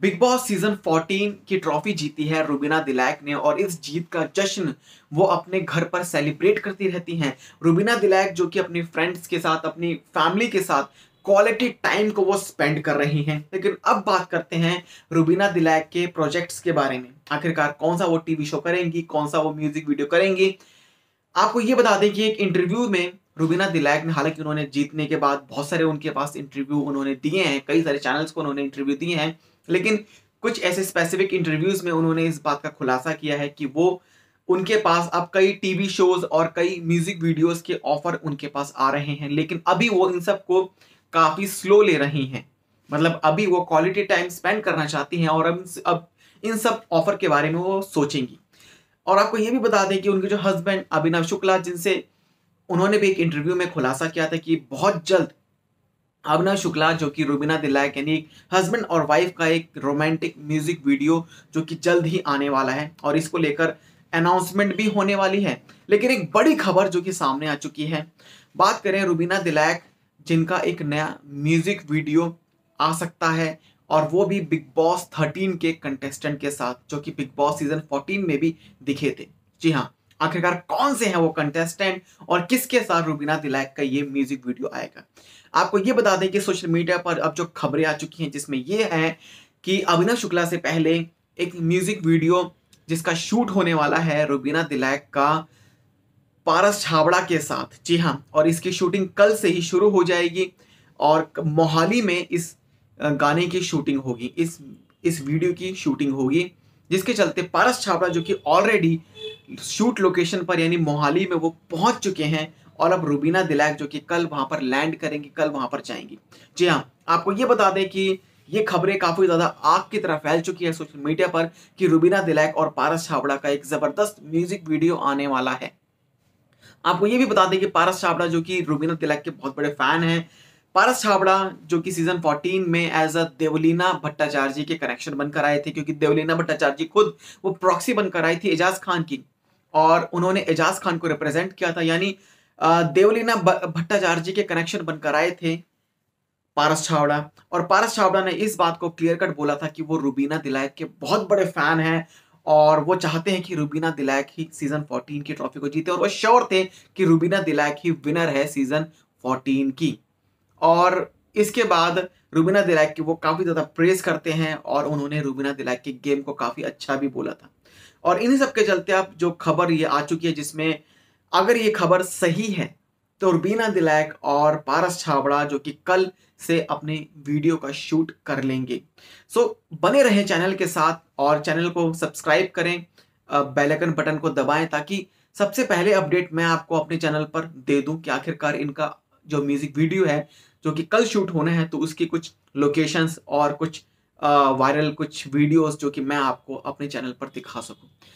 big boss season 14 की trophy जीती है रुबीना दिलैक ने और इस जीत का जश्न वो अपने घर पर सेलिब्रेट करती रहती हैं रुबीना दिलैक जो कि अपनी फ्रेंड्स के साथ अपनी फैमिली के साथ क्वालिटी टाइम को वो स्पेंड कर रही हैं लेकिन अब बात करते हैं रुबीना दिलैक के प्रोजेक्ट्स के बारे में आखिरकार कौन सा वो टीवी शो करेंगी कौन सा वो म्यूजिक वीडियो करेंगी आपको ये बता दें कि एक इंटरव्यू में रुबीना दिलैक ने हालांकि उन्होंने जीतने के बाद बहुत सारे उनके पास इंटरव्यू उन्होंने दिए हैं कई सारे चैनल्स को उन्होंने इंटरव्यू दिए हैं लेकिन कुछ ऐसे स्पेसिफिक इंटरव्यूज में उन्होंने इस बात का खुलासा किया है कि वो उनके पास अब कई टीवी शोज और कई म्यूजिक वीडियोस के ऑफर उनके पास आ रहे हैं लेकिन अभी वो इन सब को काफ़ी स्लो ले रही हैं मतलब अभी वो क्वालिटी टाइम स्पेंड करना चाहती हैं और अब अब इन सब ऑफर के बारे में वो सोचेंगी और आपको ये भी बता दें कि उनके जो हस्बैंड अभिनव शुक्ला जिनसे उन्होंने भी एक इंटरव्यू में खुलासा किया था कि बहुत जल्द अभिनव शुक्ला जो कि रुबीना दिलाय यानी एक हस्बैंड और वाइफ का एक रोमांटिक म्यूजिक वीडियो जो कि जल्द ही आने वाला है और इसको लेकर अनाउंसमेंट भी होने वाली है लेकिन एक बड़ी खबर जो कि सामने आ चुकी है बात करें रुबीना दिलैक जिनका एक नया म्यूजिक वीडियो आ सकता है और वो भी बिग बॉस थर्टीन के कंटेस्टेंट के साथ जो कि बिग बॉस सीजन फोर्टीन में भी दिखे थे जी हाँ आखिरकार कौन से हैं वो कंटेस्टेंट और किसके साथ रूबीना दिलैक का ये म्यूजिक वीडियो आएगा आपको ये बता दें कि सोशल मीडिया पर अब जो खबरें आ चुकी हैं जिसमें ये है कि अभिनव शुक्ला से पहले एक म्यूजिक वीडियो जिसका शूट होने वाला है रूबीना दिलैक का पारस छाबड़ा के साथ जी हाँ और इसकी शूटिंग कल से ही शुरू हो जाएगी और मोहाली में इस गाने की शूटिंग होगी इस इस वीडियो की शूटिंग होगी जिसके चलते पारस छाबड़ा जो कि ऑलरेडी शूट लोकेशन पर यानी मोहाली में वो पहुंच चुके हैं और अब रूबीना दिलैक जो कि कल वहां पर लैंड करेंगी कल वहां पर जाएंगी जी हाँ आपको ये बता दें कि ये खबरें काफ़ी ज़्यादा आग की तरह फैल चुकी है सोशल मीडिया पर कि रूबीना दिलैक और पारस छाबड़ा का एक ज़बरदस्त म्यूजिक वीडियो आने वाला है आपको ये भी बता दें कि पारस छाबड़ा जो कि रूबीना दिलैक के बहुत बड़े फैन हैं पारस छाबड़ा जो कि सीजन 14 में एज अ देवलीना भट्टाचार्य के कनेक्शन बनकर आए थे क्योंकि देवलीना भट्टाचार्य खुद वो प्रॉक्सी बनकर आई थी एजाज खान की और उन्होंने एजाज खान को रिप्रेजेंट किया था यानी देवलीना भट्टाचार्य जी के कनेक्शन बनकर आए थे पारस छावड़ा और पारस छावड़ा ने इस बात को क्लियर कट बोला था कि वो रूबीना दिलायक के बहुत बड़े फैन हैं और वो चाहते हैं कि रूबीना दिलायक ही सीजन 14 की ट्रॉफी को जीते और वो श्योर थे कि रूबीना दिलायक ही विनर है सीजन 14 की और इसके बाद रूबीना दिलैक की वो काफ़ी ज़्यादा प्रेस करते हैं और उन्होंने रूबीना दिलैक के गेम को काफ़ी अच्छा भी बोला था और इन्हीं सब के चलते अब जो खबर ये आ चुकी है जिसमें अगर ये खबर सही है तो रूबीना दिलैक और पारस छाबड़ा जो कि कल से अपने वीडियो का शूट कर लेंगे सो so, बने रहें चैनल के साथ और चैनल को सब्सक्राइब करें बेल आइकन बटन को दबाएं ताकि सबसे पहले अपडेट मैं आपको अपने चैनल पर दे दूं कि आखिरकार इनका जो म्यूज़िक वीडियो है जो कि कल शूट होने हैं तो उसकी कुछ लोकेशंस और कुछ वायरल कुछ वीडियोस जो कि मैं आपको अपने चैनल पर दिखा सकूं